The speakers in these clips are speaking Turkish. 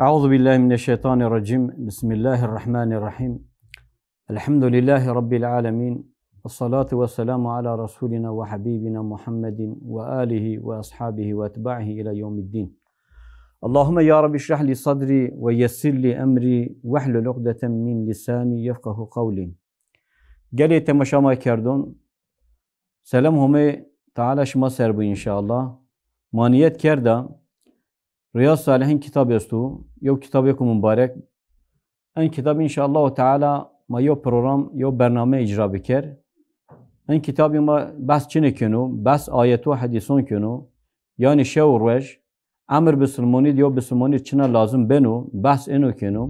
أعوذ بالله من الشيطان الرجيم بسم الله الرحمن الرحيم الحمد لله رب العالمين والصلاة والسلام على رسولنا وحبيبنا محمد وآله وأصحابه وأتباعه إلى يوم الدين اللهم يا رب اشرح لي صدري ويسر لي أمري وحل لقدة من لساني يفقه قولي گلی تماشا کردون سلام همه تعالى شما إن شاء الله مانيت کردم ریاض این کتاب استو یو کتاب یکو مبارک این کتاب ان الله تعالی ما یو پروگرام یو برنامه اجرا بکر این کتاب ما بس چنه کنو بس آیت و حدیثون کنو یعنی شو و روش امر بسلمانی یا بسلمانی چنه لازم بنو بس اینو کنو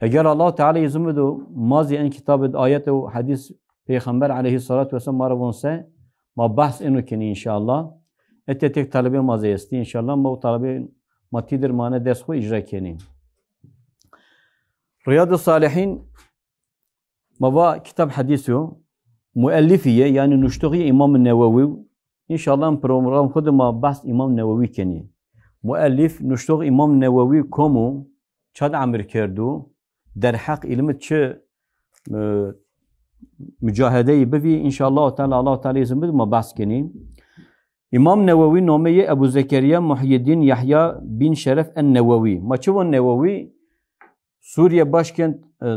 اگر الله تعالی ازم بده مازی این کتاب آیت و حدیث پیغمبر علیه الصلاه و سلام ما رو ما بحث اینو کنی ان الله اتی تک طالب مازه استی انشالله ما طالب ماتی در مانه دست خو اجرا کنیم ریاض الصالحين ما با کتاب حدیثو مؤلفیه، یعنی إمام امام نووی، انشالله الله خود ما بحث امام نووی کنیم مؤلف نشتغ امام نووی كومو چاد عمر کردو در حق علم چه مجاهده ببی ان شاء الله تعالی الله تعالی ما بحث کنیم İmam Nevevi nameyi Ebu Zekeriya Muhyiddin Yahya bin Şeref en Nevevi. Maçı Nevevi Suriye başkent e,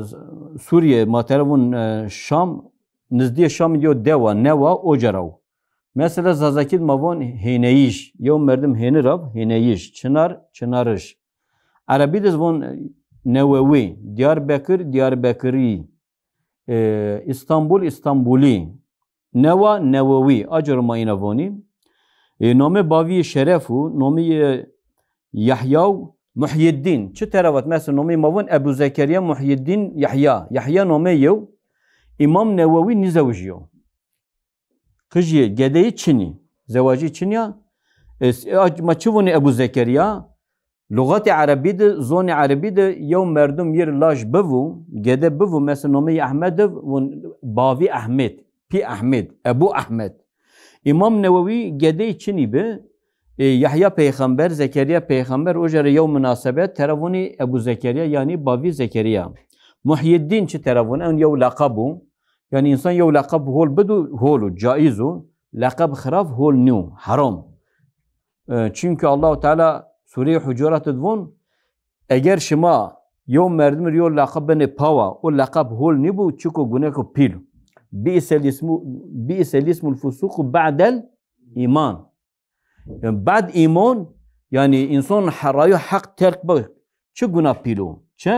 Suriye materevun e, Şam nizdiye Şam diyor deva neva ocarav. Mesela zazakid mavon hineyiş. Yo merdim henirav hineyiş. Çınar çınarış. Arabi von e, Nevevi. Diyarbakır Diyarbakırı. İstanbul İstanbuli. Neva Nevevi. Acar mayına نامه باوی شرف و نامه یحیی و محیدین چه تراوت مثل نامه ماون ابو زکریا محیدین الدین یحیی یحیی نامه یو امام نووی نزوجیو خجی گده چنی؟ زواجی چنی ما چونه ابو زکریا لغت عربی ده زون عربی ده یو مردم یر لاش بوو گده بوو مثل نامه احمد و باوی احمد پی احمد ابو احمد İmam Nevevi gede çini bi Yahya peygamber, Zekeriya peygamber o ojere yav münasebet teravuni Ebu Zekeriya yani bavi Zekeriya. Muhyiddin çi teravuni en yav lakabu. Yani insan yav lakab hol bidu holu caizu. Lakab xiraf hol nu haram. çünkü Allahu Teala Sure-i Hucurat edvun eğer şima yav merdimir yav lakab beni pava o lakab hol bu çiko güneko pilu. bi'sel ismu bi'sel ismul fusuku ba'del iman. Yani bad iman yani insan harayı hak terk bak. Çi günah pilo. Çi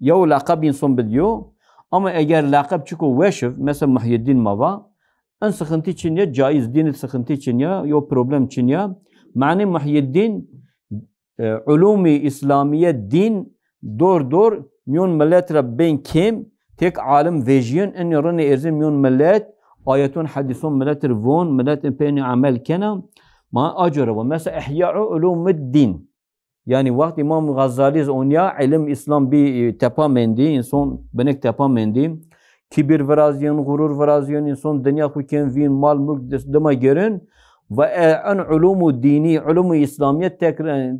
yav lakab insan biliyor. Ama eğer lakab çıkıyor veşif mesela Muhyiddin Mava en sıkıntı için ya caiz din sıkıntı için ya yok problem için ya. Mani Muhyiddin e, ulumi İslamiye din dur dur, miyon millet ben kim tek alim vejyen en yarın erzim yon millet ayetun hadisun milletir von milletin peyni amel kena ma acere ve mesela ihya'u din, yani vakti İmam Gazali onya ilim İslam bir e, tepa mendi insan benek tepa mendi kibir veraziyon gurur veraziyon insan dünya hukken vin mal mülk dema görün, ve e, en ulumu dini ulumu İslamiyet tekrar e,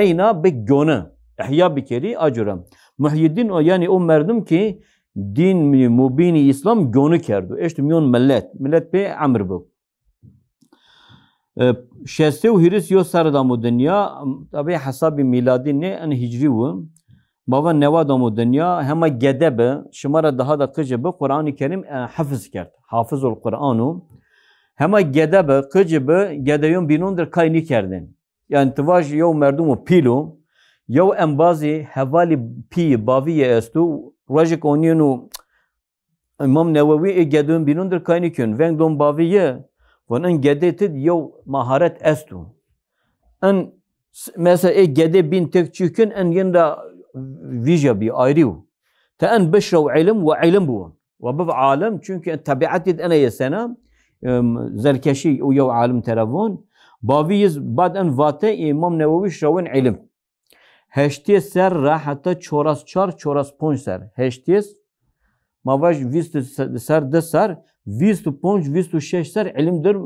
reyna be gönü ihya bir kere acıram. Muhyiddin o yani o merdim ki din mubini İslam gönü kerdu. Eşte miyon millet. Millet pe amr bu. E, şeste u hiris yo sardamu dünya tabi hesabı miladi ne en hicri bu. Bava nevadamu dünya hema gedebe şımara daha da kıcıbı Kur'an-ı Kerim e, hafız kert. Hafızul Kur'anu. Hema gedebe kıcıbı gedeyon binundur kayni kerdin. Yani tıvaj yo merdumu pilu. Yo embazi hevali pi baviye estu Rajik oniyonu İmam Nevevi e gedun binundur kaynikün. Veng don baviye. Venen gedetit yav maharet estu. En mesela e gede bin tek çükün en yinda vija bi ayrı. Te en beşrav ilim ve ilim bu. Ve bu alim çünkü tabiat ed ene yesena. Zelkeşi o yav alim telefon. Baviyiz bad en vate İmam Nevevi şravin ilim. هشتی سر را حتی چوراس چار چوراس پونج سر هشتی ما واش ویست سر ده سر ویست و پونج ویست شش سر علم در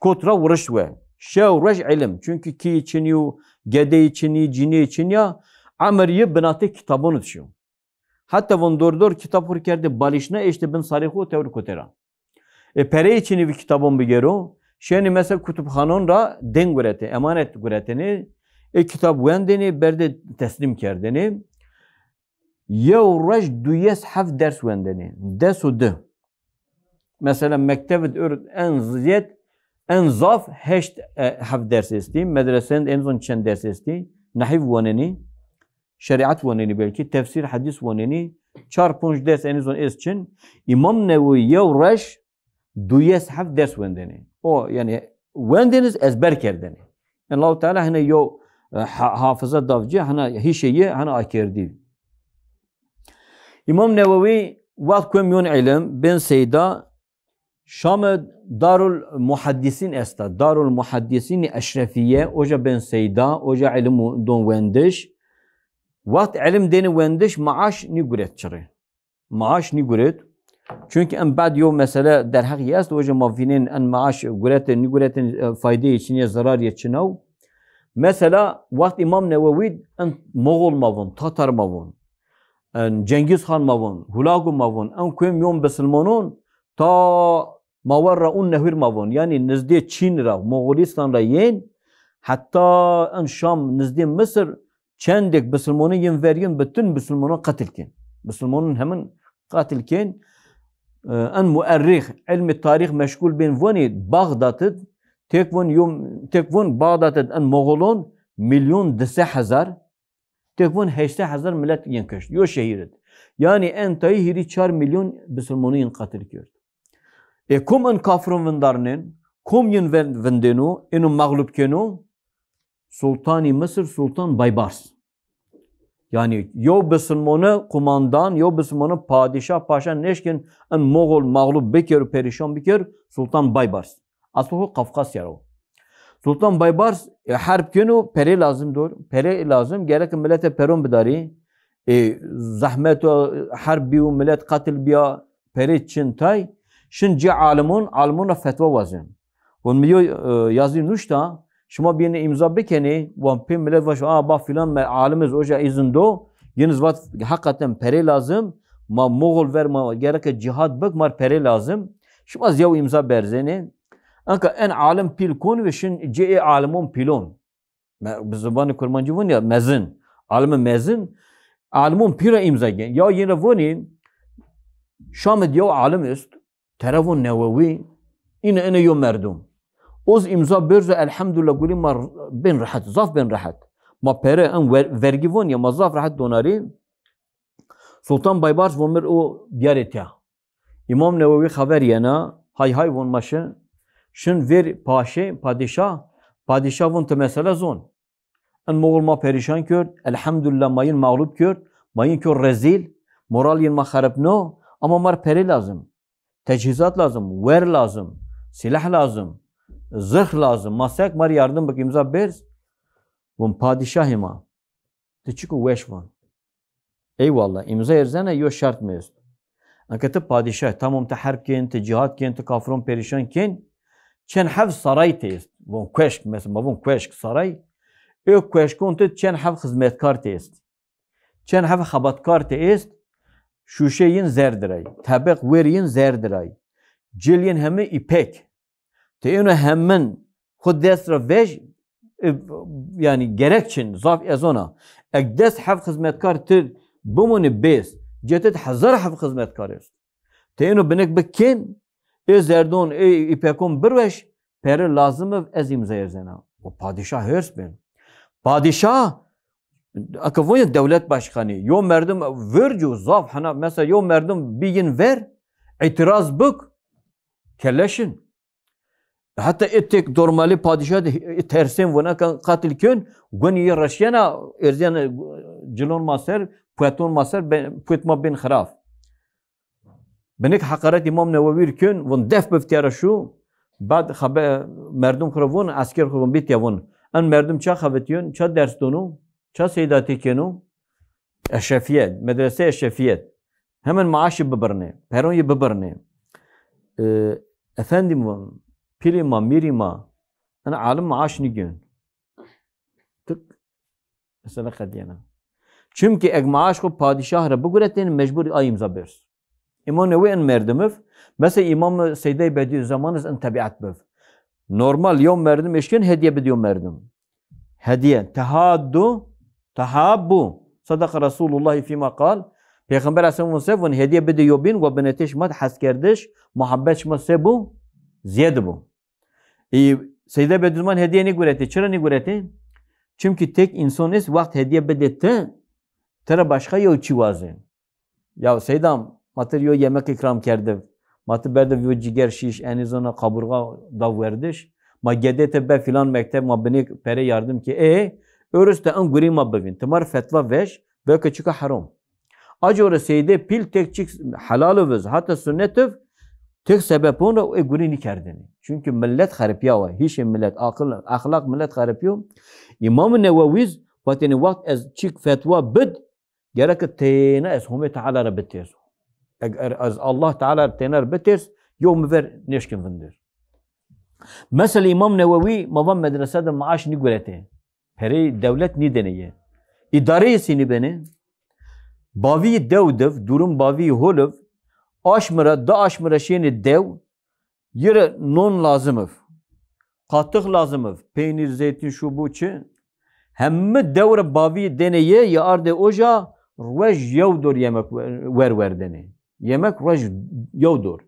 kotra uğraş ve şey uğraş ilim. Çünkü ki için yu, gede için yu, cini için ya ameliye binatı kitabını düşüyor. Hatta von dordor kitap hurkerdi balişna işte bin sarihu tevri kotera. E pere için bir kitabın bir gero. Şeyni mesela kütüphanon da den gürete, emanet güretini e kitap vendeni, berde teslim kerdeni. Yev duyes yeshaf ders vendeni. Desu de. Mesela mektevet örd en ziyet en zaf heşt e, haf ders esti. Medresenin en zon çen ders esti. Nahiv vaneni. Şeriat vaneni belki. Tefsir, hadis vaneni. Çar punj ders en zon es için. İmam Nevi yev rejd duyes yeshaf ders vendeni. O yani vendeniz ezber kerdeni. Yani Allah-u Teala hani yo حافظه دافجی هنه یه هنه آکردی امام نووی وقت کم یون علم بن سیدا شام دار المحدیسین است دار المحدیسین اشرفیه اوجا بن سیدا اوجا علم دون وندش وقت علم دین وندش معاش نیگورد چره معاش نیگورد چونکه ام بعد یو مسئله در حقی است اوجا مافینین ان معاش گورتن نیگورتن فایده چینیه ضرار چنو Mesela vakt İmam Nevevi en Moğol mavun, Tatar mavun, en Cengiz Han mavun, Hulagu mavun, en kuyum yom besilmonun ta mavarra un nehir mavun. Yani nezde Çin ra, Moğolistan ra yen, hatta en Şam nezde Mısır çendek besilmonu yen vergen bütün besilmonu katilken. Besilmonun hemen katilken en müerrih, ilmi tarih meşgul bin vani Bağdat'ı yum, تكون يوم تكون بغداد ان مغولون مليون دسه heşte تكون millet هزار ملت Yo يو شهيرد يعني انتهي هيري 4 milyon مليون بسلموني katil gördü. E kum in kafrun vindarnin, kum yin vindinu, inu mağlup kenu, Sultanı Mısır Sultan Baybars. Yani yo Müslümanı kumandan, yo Müslümanı padişah, paşa, neşkin, en Moğol mağlup bekir, perişan bekir, Sultan Baybars. اصله قفقاس رو سلطان بایبار حرب کنو پری لازم دور پری لازم گره که ملت پرون بداری زحمت و حرب بیو ملت قتل بیا پری چن تای شن جی عالمون عالمون فتوا وزن ون میو یازی نوشتا شما بیان امضا بکنی و پی ملت واش آ با فلان عالمز اوجا ایزن دو Yeniz vat hakikaten pere lazım. Ma Moğol ver ma gerek cihat bak mar pere lazım. Şumaz yav imza berzeni anka en alim pil pilkon ve şin ce e alimun pilon. Biz zamanı kurmancı vun ya mezin. Alimin mezin. Alimun pira imza gen. Ya yine vuni Şamid ya alim ist. Terevun nevevi. Yine ene yo merdum. Oz imza berze elhamdülillah guli ma ben rahat. Zaf ben rahat. Ma pere en vergi vun ya ma zaf rahat donari. Sultan Baybars vomir o diyar ya. İmam Nevevi haber yana hay hay vonmaşı Şun ver pashe, padişah padishavun të mesela zonë. Në mogull ma perishan kërë, elhamdulillah ma jenë mağlup kërë, ma jenë rezil, moral jenë ma no, ama marë peri lazım. Teçhizat lazım, ver lazım, silah lazım, zırh lazım. Masak mar yardım bak imza beriz. Bun padişahima. Te çiku veşvan. Eyvallah imza erzene yo şart mevzu. Ankete padişah tamam te harp te cihat te kafron perişan ken. چند هفت سرای تیست وون کشک مثل ما وون کشک سرای او کشکون تید چند هفت خدمتکار تیست چند هفت خباتکار تیست شوشه این زرد رای طبق ویر این زرد رای جل این همه ایپک تا اینو همین خود دست را ویش یعنی گرک چن زاف از اونا اگ دست هفت خدمتکار تید بمونه بیست جتت هزار هفت خدمتکار است تا اینو بنک بکن Ez Erdoğan ey İpekon birveş peri lazım ev ez imzayır zena. O padişah hörs ben. Padişah akıvoya devlet başkanı. Yo merdim vercu zaf hana mesela yo merdim bir ver. itiraz bık. Kelleşin. Hatta ettik normali padişah tersin vana katil kün gün yi Rusyana erzen cilon maser pueton maser puetma bin xiraf. بنک حقارت امام نوویر کن ون دف بفتیار شو بعد خب مردم خروون اسکر خروون بیتیون ان مردم چه خبتیون چه درس دونو چه سیداتی کنو اشفیت مدرسه اشفیت همین معاش ببرنه پرون یه ببرنه افندیم پیری ما میری ما انا عالم معاش نگیون تک مثلا خدیانا چونکه اگ معاش خو پادشاه را بگرتین مجبور آیم زبرس İmam wê in merdimiv, mesela İmam Seyyid-i Bediüzzaman ez in tabiat biv. Normal yom merdim eşkin hediye bidiyor merdim. Hediye. Tehaddu, tehabbu. Sadaka Resulullah fîmâ kal. Peygamber Aleyhisselam sevun hediye bidiyor bin ve beneteş mad haskerdeş muhabbet şma sebu ziyedi bu. E, seyyid Bediüzzaman hediye ne güreti? Çıra ne güreti? Çünkü tek insan es vakt hediye bedette tera başka yol çivazı. Ya Seyyidam Mater yemek ikram kerdev. Mater berde yo ciger şiş enizona kaburga da verdiş. Ma gedete be filan mektep ma beni pere yardım ki e de an guri ma bevin. Tamar fetva veş ve kaçıka haram. Acı orası seyde pil tekçik halal vez hatta sünnetiv Tek sebep onu e gurini kerdini. Çünkü millet haripya ve hiç millet akıl ahlak millet haripiyor. İmam Nevaviz vatini vakt ez çik fetva bid gerek teyne ez hume taala rabbitir. Az Allah Teala tenar beters, jo më ver neşkin shkën vëndër. Mesel imam Nevevi më vëm maaş dhe maash një Heri devlet një deneye. İdare sini beni. Bavi devdev, durum bavi holov. Aşmıra da aşmıra şeyini dev. Yere non lazımıv. Katık lazımıv. Peynir, zeytin, şu bu çi. Hemme devre bavi deneye ya arde oja. Rwej yevdur yemek ver ver deneye. Yemek raj yodur.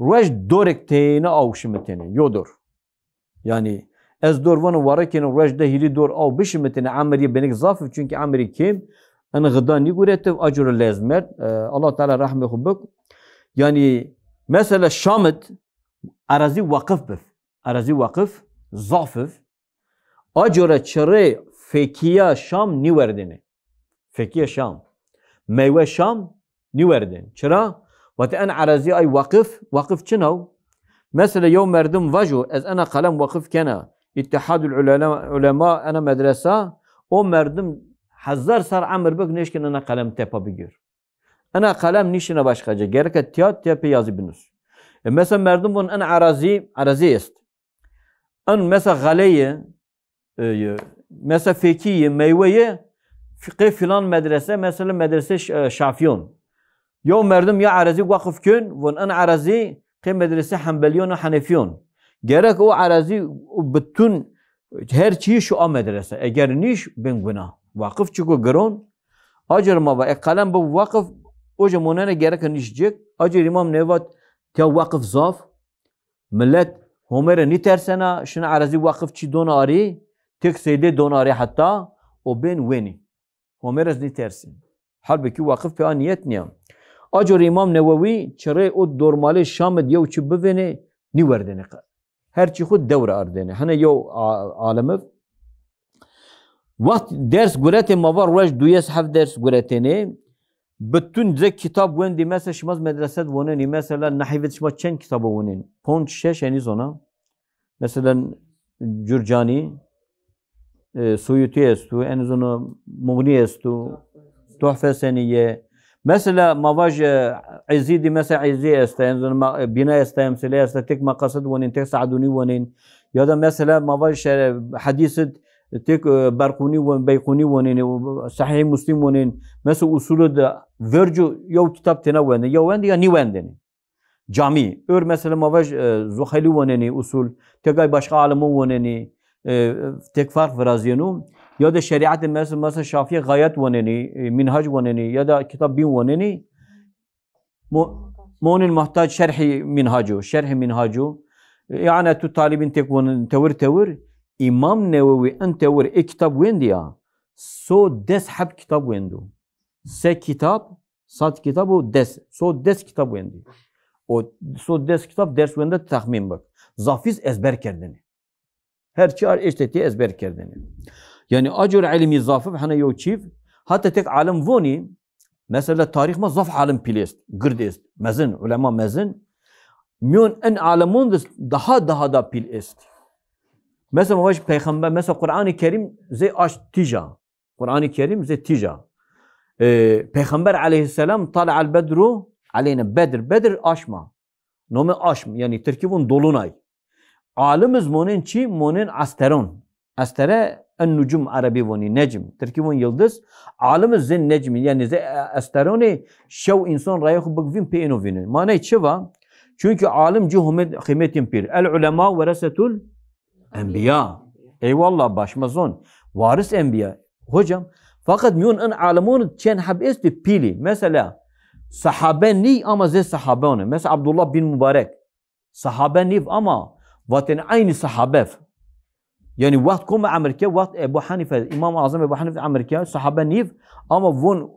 Raj dorek teyine avşimetini yodur. Yani ez dor vanı varaken raj da hili dor av bişimetini amiriye benik zafif çünkü amiri kim? En gıda ni guretiv acur lezmer. Ee, Allah Teala rahmi hubuk. Yani mesela Şamit arazi vakıf bif. Arazi vakıf zafif. Acura çare fekiya Şam ni verdini. Fekiya Şam. Meyve Şam نیوردن چرا؟ وقت ان عرضی ای وقف وقف چنو؟ مثل يوم مردم واجو از انا قلم وقف كنا اتحاد العلماء انا مدرسة او مردم هزار سر عمر بك نشكن انا قلم تبا بگیر انا قلم باش باشقاجا گرك تيات تيبي يازي بنوس مثلا مردم بون انا عرازي عرازي است ان مثلا غلية اه، مثلا فيكية ميوية في فلان مدرسة مثلا مدرسة اه، شافيون یا مردم یا عرضی وقف کن و ان عرضی که مدرسه حنبلیون و حنفیون گرک او عرضی بتون هر چی شو مدرسه اگر نیش بین گنا وقف چکو گرون اجر ما با قلم با وقف او مونن گرک نیش جک اجر امام نوات تا وقف زاف ملت همره نیترسنا شن عرضی وقف چی دوناری تک سیده دوناری حتا، و بین وینی همره نیترسن حال بکی وقف به نیم. آجر امام نووی چره او درماله شام دیو چی ببینه نی وردنه هر چی خود دوره اردنه هنه یو عالمه وقت درس گرت موار روش دویس هف درس گرتنه بتون زه کتاب وندی مثلا شما مدرسه وننی مثلا نحیفت شما چند کتاب ونین پونج شش یعنی زونا مثلا جرجانی سویوتی استو تو انزونو مغنی استو تحفه سنیه مثلا ما واج عزيدي مثلا عزي استاين بناء استيم سلا استتك مقاصد ونين سعدوني ونين يا مثلا ما واج حديث تك برقوني بيقوني ونين صحيح مسلم ونين مثلا اصول فيرجو يو كتاب تنوين يو وين يا ني وين جامي مثلا ما mavaj زخلي woneni اصول tegay başka alımı woneni تك فرق verazyonu ya da şeriat mesela, mesela Şafi'ye gayet vaneni, minhaj vaneni ya da kitap bin vaneni mu'nin muhtaç şerhi minhacu, şerhi minhacu yani tu talibin tek vaneni tevir tevir İmam Nevevi en tevir e kitap vendi ya so des hep kitap vendu se kitap sat kitabı des so des kitap vendi o so des kitap ders vendi tahmin bak zafiz ezber kerdini her çar eşteti ezber kerdini یعنی اجر علمی زافب هنه یو چیف حتی تک عالم وونی مثلا تاریخ ما زاف عالم پیلیست گرد است مزن علما مزن میون ان عالمون دست daha daha da pil است مثلا واش پیغمبر مثلا قرآن کریم زی اش تیجا قرآن کریم زی تیجا پیغمبر علیه السلام طلع البدر علينا بدر بدر aşma نوم aşm yani terkibun dolunay عالم مونن چی مونن استرون استره en nucum arabi voni necm. Terkibun yıldız. Alim zin necmi. Yani ze e, esteroni şev insan raya hubuk vin pe ino vini. Mane çiva? Çünkü alim cihumet kıymetin pir. El ulema verasetul enbiya. Eyvallah başmazon. Varis enbiya. Hocam fakat miyon en alimun çen habesti pili. Mesela sahabeni ama ze sahabe Mesela Abdullah bin Mübarek. sahabeni ama vaten aynı sahabef. Yani vakt kume Amerika, vakt Ebu Hanife, İmam Azam Ebu Hanife Amerika, sahabe niv, ama vun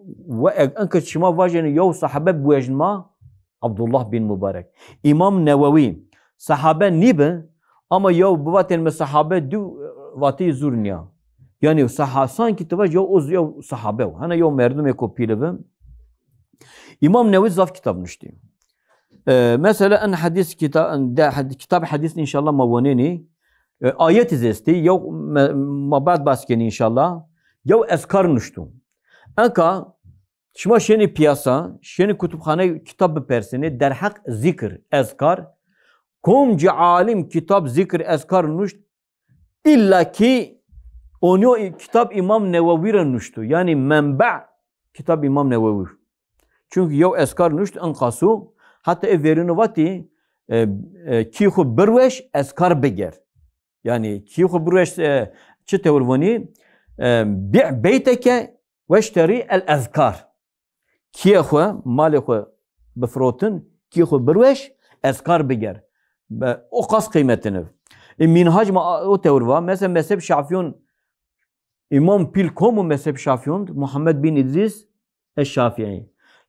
ve anka çima vajeni yav sahabe bu ejma Abdullah bin Mübarek. İmam Nevevi, sahabe nibi, ama yav bu vaten me sahabe du e, vati zurniya. Yani saha sanki tıvaj yav uz yav sahabe. Hani yav merdum eko pilivim. İmam Nevevi zaf kitabmıştı. Ee, mesela en hadis kitap, kitap hadis inşallah mavaneni e, ayet izesti yav mabad basken inşallah yok eskar nuştu. Enka şuma şeni piyasa şeni kütüphane kitap persini derhak zikir eskar komci alim kitap zikir eskar nuşt illa ki onu kitap İmam Nevevi nuştu. Yani menba kitap İmam Nevevi. Çünkü yok eskar nuşt ankasu, hatta ev verini vati e, e, ki hu birveş eskar beger. یعنی کی خو بروش چه تولوني بيع بيتك واشتري الاذكار كي خو مال خو بفروتن كي خو بروش ازکار بگر او قص این منهاج ما او توروا مثلا مذهب شافيون امام پیل کوم مذهب شافیون محمد بن ادریس الشافعی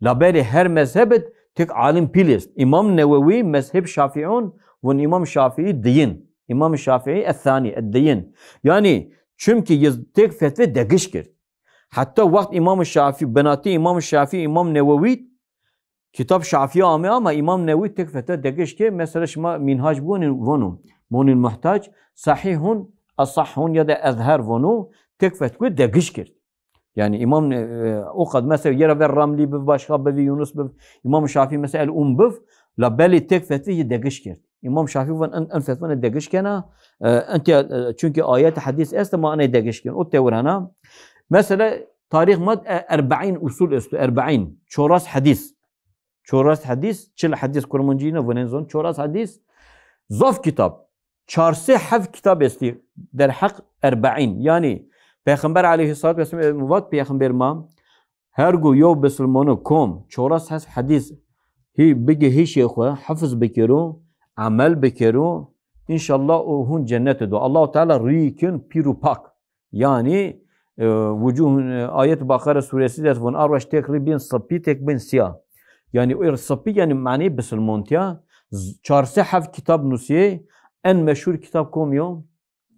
لابد هر مذهب تک عالم پیل است امام نووی مذهب شافیون و امام شافعی دین امام الشافعي الثاني الدين يعني چمك يزتك فتوى دقش كرت حتى وقت امام الشافعي بناتي امام الشافعي امام نووي كتاب شافعي اما امام نووي تك فتوى دقش كرت مثلا شما منهاج بون ونو مون المحتاج صحيحون الصحون يدا اظهر ونو تك فتوى دقش كرت يعني امام او آه، قد مثلا يرى الرملي بف باشخاب بف يونس بف امام الشافعي مثلا الام بف لا بالي تك فتوى دقش كرت امام شافعی ون ان فتوان دگش کنه انت چونکه آیات حدیث است ما انا دگش او اوت ورنا مثلا تاریخ مد 40 اصول است 40 چوراس حدیث چوراس حدیث چل حدیث کرمونجینه زون چوراس حدیث زوف کتاب چارسه حف کتاب است در حق 40 یعنی پیغمبر علیه الصلاه و السلام مواد پیغمبر ما هر گو یو بسلمانو کوم چوراس حدیث هی بگه هیچ خو حفظ بکرو amel bekeru inşallah o uhun cennet edu. Allahu Teala rikin pirupak. Yani e, vucuhun e, ayet Bakara suresi de bun arvaş tekribin sapi bin siyah. Yani er sapi yani mani besil montiya. Çarse hav kitap nusiye en meşhur kitap komuyor.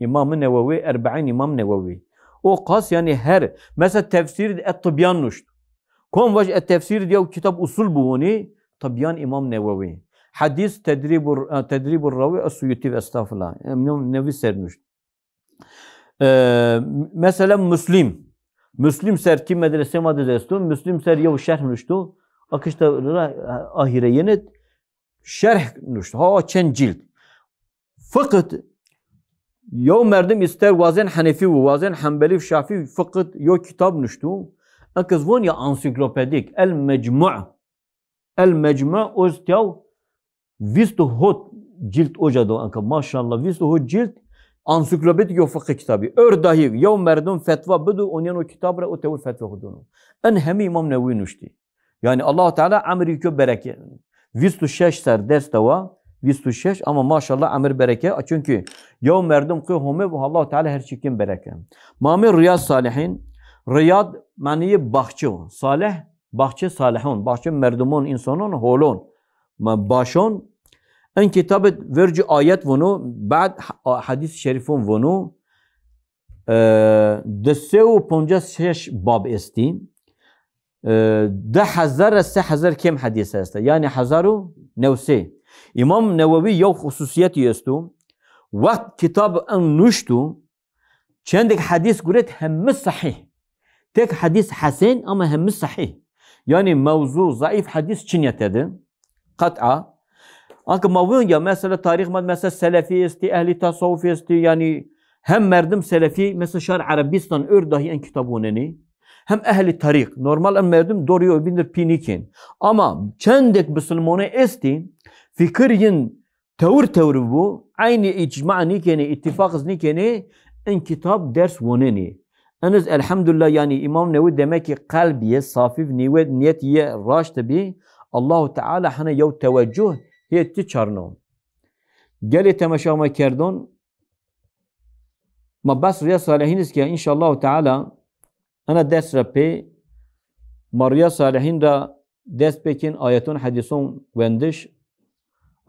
İmam-ı Nevevi, 40 İmam Nevevi. O kas yani her. Mesela tefsir et tabyan nuşt. Kom vaj et tefsir diye kitap usul buhuni. Tabyan İmam Nevevi. Hadis tedribur, e, tedribur ravi e, suyuti ve estağfurullah. E, Nevi sermiş. Ee, mesela Müslim. Müslim ser kim medrese madedestu. Müslim ser yav şerh nüştu. Akışta ahire yenet. Şerh nüştu. Ha çen cilt. Fakat Yo merdim ister vazen Hanefi ve vazen Hanbeli Şafi fakat yo kitap nüştu. Akız von ya ansiklopedik el mecmua El mecmua öz tiyav Visto hot cilt ocada anka maşallah visto hot cilt ansiklopedik yok fıkıh kitabı. Ördahi yav merdum fetva budu onun o kitabı o tevur fetva hudunu. En hemi imam nevi nuşti. Yani Allah Teala amri kö bereke. Visto şeş ser ders dava. Visto şeş ama maşallah amir bereke. Çünkü yav merdum kö home ve Allah Teala her çikin bereke. Mami riyad salihin. Riyad maniye bahçe. Salih bahçe salihun. Bahçe merdumun insanun holun. باشون این کتاب ورج آیت ونو بعد حدیث شریفون ونو ده و پنجه شش باب استی ده هزار سه هزار کم حدیث است یعنی هزار و سه امام نووی یو خصوصیتی استو وقت کتاب ان نوشتو چند حدیث گورید همه صحیح تک حدیث حسین اما همه صحیح یعنی موضوع ضعیف حدیث چنیت ده kat'a. Anki mavunca mesela tarih mad mesela selefisti, ehli isti yani hem merdim selefi mesela şer Arabistan ördahi en kitabuneni hem ehli tarih normal en merdim doğruyor bindir pinikin ama çendek Müslümanı isti fikiryin tevr tevr bu aynı icma ni kene ittifak ittifakız kene en kitap ders voneni Henüz elhamdülillah yani İmam Nevi demek ki kalbiye, safif, niyet, niyetiye, raş tabi الله تعالى حنا يو توجه هي تشارنون گلی تماشا ما كردون ما بس صالحين اسكي ان شاء الله تعالى انا دس ربي پی ما ریا صالحین را دس بكين اياتون حديثون وندش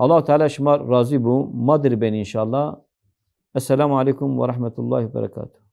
الله تعالى شمار راضي بو ما ان شاء الله السلام عليكم ورحمه الله وبركاته